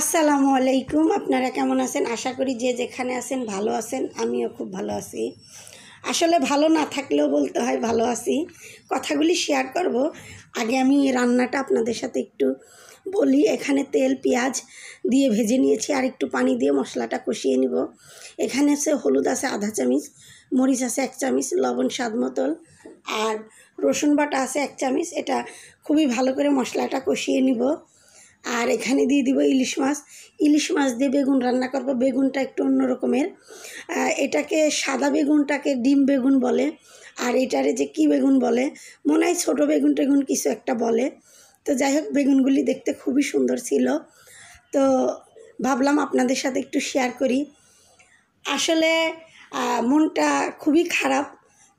আসসালামু আলাইকুম আপনারা কেমন আছেন আশা করি যে যেখানে আছেন ভালো আছেন আমিও খুব ভালো আছি আসলে ভালো না থাকলেও বলতে হয় ভালো আছি কথাগুলি শেয়ার করব আগে আমি রান্নাটা আপনাদের সাথে একটু বলি এখানে তেল পেঁয়াজ দিয়ে ভেজে নিয়েছি আর একটু পানি দিয়ে মশলাটা কষিয়ে নিব এখানে আছে হলুদ আছে আধা চামিচ মরিচ আছে এক চামিচ লবণ স্বাদ মতল আর রসুন বাটা আছে এক চামিচ এটা খুবই ভালো করে মশলাটা কষিয়ে নিব আর এখানে দিয়ে দিব ইলিশ মাছ ইলিশ মাছ দিয়ে বেগুন রান্না করব বেগুনটা একটু অন্য রকমের এটাকে সাদা বেগুনটাকে ডিম বেগুন বলে আর এটারে যে কি বেগুন বলে মনে হয় ছোটো বেগুন টেগুন কিছু একটা বলে তো যাই হোক বেগুনগুলি দেখতে খুবই সুন্দর ছিল তো ভাবলাম আপনাদের সাথে একটু শেয়ার করি আসলে মনটা খুবই খারাপ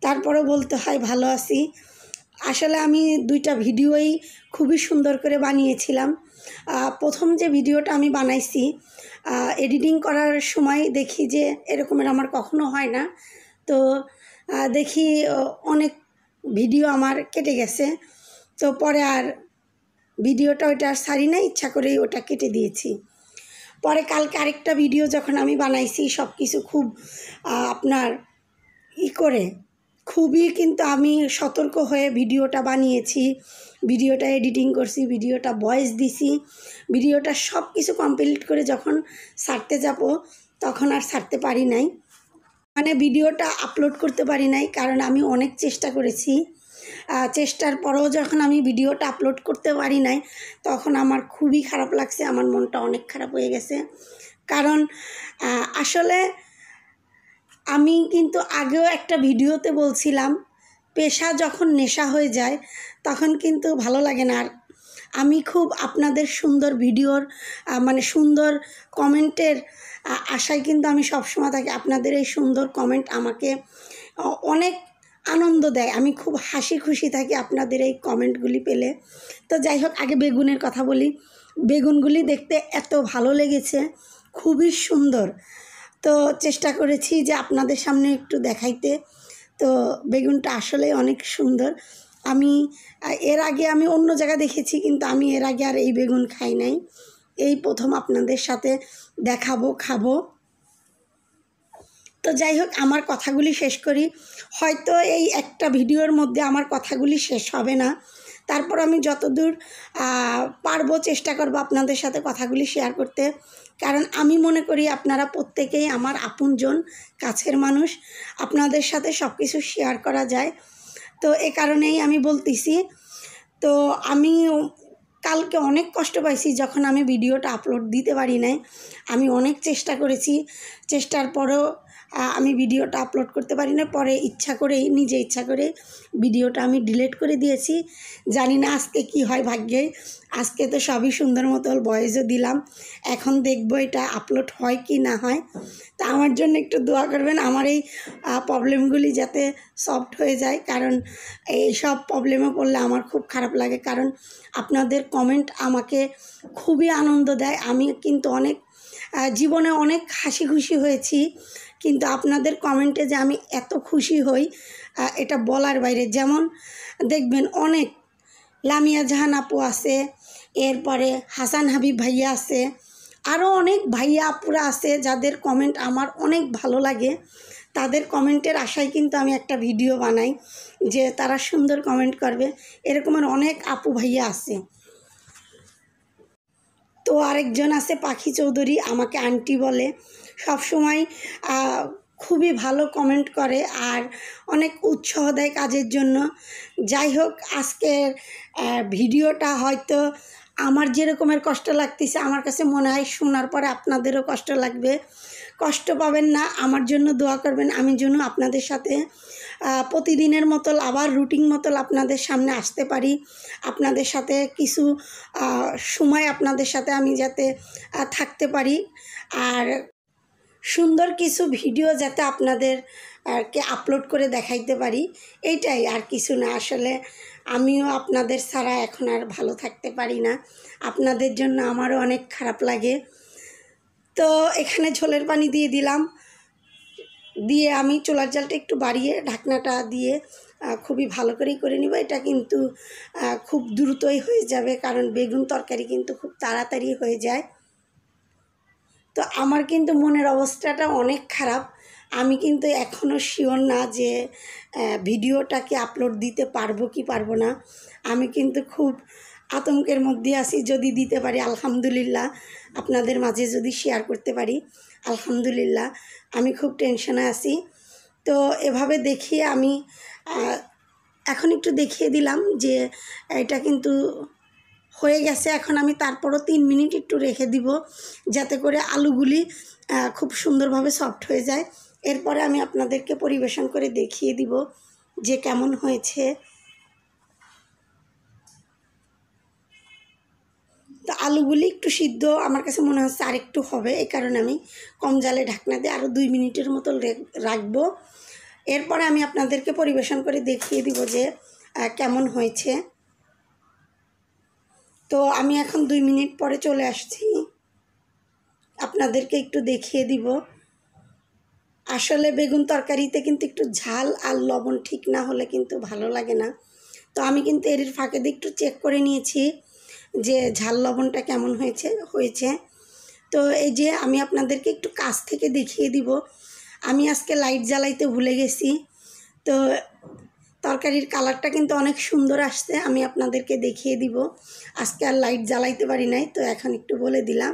তারপরে বলতে হয় ভালো আছি আসলে আমি দুইটা ভিডিওই খুবই সুন্দর করে বানিয়েছিলাম প্রথম যে ভিডিওটা আমি বানাইছি এডিটিং করার সময় দেখি যে এরকমের আমার কখনো হয় না তো দেখি অনেক ভিডিও আমার কেটে গেছে তো পরে আর ভিডিওটা ওইটা আর সারি না ইচ্ছা করেই ওটা কেটে দিয়েছি পরে কালকে আরেকটা ভিডিও যখন আমি বানাইছি সব কিছু খুব আপনার ই করে খুবই কিন্তু আমি সতর্ক হয়ে ভিডিওটা বানিয়েছি ভিডিওটা এডিটিং করছি ভিডিওটা ভয়েস দিছি ভিডিওটা সব কিছু কমপ্লিট করে যখন সারতে যাব তখন আর সারতে পারি নাই মানে ভিডিওটা আপলোড করতে পারি নাই কারণ আমি অনেক চেষ্টা করেছি চেষ্টার পরেও যখন আমি ভিডিওটা আপলোড করতে পারি নাই তখন আমার খুবই খারাপ লাগছে আমার মনটা অনেক খারাপ হয়ে গেছে কারণ আসলে আমি কিন্তু আগেও একটা ভিডিওতে বলছিলাম পেশা যখন নেশা হয়ে যায় তখন কিন্তু ভালো লাগে না আর আমি খুব আপনাদের সুন্দর ভিডিওর মানে সুন্দর কমেন্টের আশায় কিন্তু আমি সবসময় থাকি আপনাদের এই সুন্দর কমেন্ট আমাকে অনেক আনন্দ দেয় আমি খুব হাসি খুশি থাকি আপনাদের এই কমেন্টগুলি পেলে তো যাই হোক আগে বেগুনের কথা বলি বেগুনগুলি দেখতে এত ভালো লেগেছে খুবই সুন্দর তো চেষ্টা করেছি যে আপনাদের সামনে একটু দেখাইতে তো বেগুনটা আসলে অনেক সুন্দর আমি এর আগে আমি অন্য জায়গা দেখেছি কিন্তু আমি এর আগে আর এই বেগুন খাই নাই এই প্রথম আপনাদের সাথে দেখাবো খাবো তো যাই হোক আমার কথাগুলি শেষ করি হয়তো এই একটা ভিডিওর মধ্যে আমার কথাগুলি শেষ হবে না তারপর আমি যতদূর পারবো চেষ্টা করবো আপনাদের সাথে কথাগুলি শেয়ার করতে কারণ আমি মনে করি আপনারা প্রত্যেকেই আমার আপনজন কাছের মানুষ আপনাদের সাথে সব কিছু শেয়ার করা যায় তো এ কারণেই আমি বলতেছি তো আমি কালকে অনেক কষ্ট পাইছি যখন আমি ভিডিওটা আপলোড দিতে পারি নাই আমি অনেক চেষ্টা করেছি চেষ্টার পরও আমি ভিডিওটা আপলোড করতে পারি না পরে ইচ্ছা করেই নিজে ইচ্ছা করে ভিডিওটা আমি ডিলেট করে দিয়েছি জানি না আজকে কি হয় ভাগ্যে আজকে তো সবই সুন্দর মতো বয়েসও দিলাম এখন দেখবো এটা আপলোড হয় কি না হয় তা আমার জন্য একটু দোয়া করবেন আমার এই প্রবলেমগুলি যাতে সফট হয়ে যায় কারণ এই সব প্রবলেমে পড়লে আমার খুব খারাপ লাগে কারণ আপনাদের কমেন্ট আমাকে খুবই আনন্দ দেয় আমি কিন্তু অনেক জীবনে অনেক হাসি খুশি হয়েছি কিন্তু আপনাদের কমেন্টে যে আমি এত খুশি হই এটা বলার বাইরে যেমন দেখবেন অনেক লামিয়া জাহান আপু আছে এরপরে হাসান হাবিব ভাইয়া আছে আরও অনেক ভাইয়া আপুরা আছে যাদের কমেন্ট আমার অনেক ভালো লাগে তাদের কমেন্টের আশায় কিন্তু আমি একটা ভিডিও বানাই যে তারা সুন্দর কমেন্ট করবে এরকমের অনেক আপু ভাইয়া আছে তো আরেকজন আছে পাখি চৌধুরী আমাকে আন্টি বলে সব সময় খুবই ভালো কমেন্ট করে আর অনেক উৎসাহ দেয় কাজের জন্য যাই হোক আজকের ভিডিওটা হয়তো আমার যেরকমের কষ্ট লাগতেছে আমার কাছে মনে হয় শোনার পরে আপনাদেরও কষ্ট লাগবে কষ্ট পাবেন না আমার জন্য দোয়া করবেন আমি জন্য আপনাদের সাথে প্রতিদিনের মতো আবার রুটিন মতো আপনাদের সামনে আসতে পারি আপনাদের সাথে কিছু সময় আপনাদের সাথে আমি যাতে থাকতে পারি আর সুন্দর কিছু ভিডিও যাতে আপনাদের আর কি আপলোড করে দেখাইতে পারি এইটাই আর কিছু না আসলে আমিও আপনাদের ছাড়া এখন আর ভালো থাকতে পারি না আপনাদের জন্য আমারও অনেক খারাপ লাগে তো এখানে ঝোলের পানি দিয়ে দিলাম দিয়ে আমি চোলার জালটা একটু বাড়িয়ে ঢাকনাটা দিয়ে খুবই ভালো করেই করে নিব এটা কিন্তু খুব দ্রুতই হয়ে যাবে কারণ বেগুন তরকারি কিন্তু খুব তাড়াতাড়ি হয়ে যায় তো আমার কিন্তু মনের অবস্থাটা অনেক খারাপ আমি কিন্তু এখনও শিওর না যে ভিডিওটাকে আপলোড দিতে পারবো কি পারবো না আমি কিন্তু খুব আতঙ্কের মধ্যে আছি যদি দিতে পারি আলহামদুলিল্লাহ আপনাদের মাঝে যদি শেয়ার করতে পারি আলহামদুলিল্লাহ আমি খুব টেনশনে আছি তো এভাবে দেখিয়ে আমি এখন একটু দেখিয়ে দিলাম যে এটা কিন্তু হয়ে গেছে এখন আমি তারপরও তিন মিনিট একটু রেখে দিব যাতে করে আলুগুলি খুব সুন্দরভাবে সফট হয়ে যায় এরপরে আমি আপনাদেরকে পরিবেশন করে দেখিয়ে দিব যে কেমন হয়েছে তো আলুগুলি একটু সিদ্ধ আমার কাছে মনে হচ্ছে আর একটু হবে এই কারণে আমি কম জালে ঢাকনা দিয়ে আরও দুই মিনিটের মতো রাখবো এরপরে আমি আপনাদেরকে পরিবেশন করে দেখিয়ে দিব যে কেমন হয়েছে তো আমি এখন দুই মিনিট পরে চলে আসছি আপনাদেরকে একটু দেখিয়ে দিব আসলে বেগুন তরকারিতে কিন্তু একটু ঝাল আর লবণ ঠিক না হলে কিন্তু ভালো লাগে না তো আমি কিন্তু এর ফাঁকে দিয়ে একটু চেক করে নিয়েছি যে ঝাল লবণটা কেমন হয়েছে হয়েছে তো এই যে আমি আপনাদেরকে একটু কাছ থেকে দেখিয়ে দিব আমি আজকে লাইট জ্বালাইতে ভুলে গেছি তো তরকারির কালারটা কিন্তু অনেক সুন্দর আসছে আমি আপনাদেরকে দেখিয়ে দিব আজকে আর লাইট জ্বালাইতে পারি নাই তো এখন একটু বলে দিলাম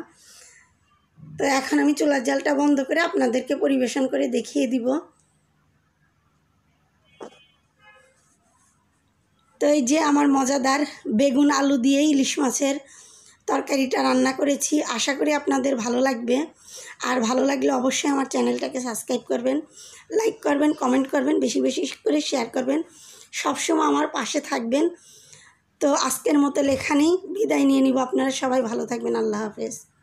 তো এখন আমি চুলার জালটা বন্ধ করে আপনাদেরকে পরিবেশন করে দেখিয়ে দিব তো এই যে আমার মজাদার বেগুন আলু দিয়ে ইলিশ মাছের তরকারিটা রান্না করেছি আশা করি আপনাদের ভালো লাগবে আর ভালো লাগলে অবশ্যই আমার চ্যানেলটাকে সাবস্ক্রাইব করবেন লাইক করবেন কমেন্ট করবেন বেশি বেশি করে শেয়ার করবেন সবসময় আমার পাশে থাকবেন তো আজকের মতো লেখা নেই বিদায় নিয়ে নিব আপনারা সবাই ভালো থাকবেন আল্লাহ হাফেজ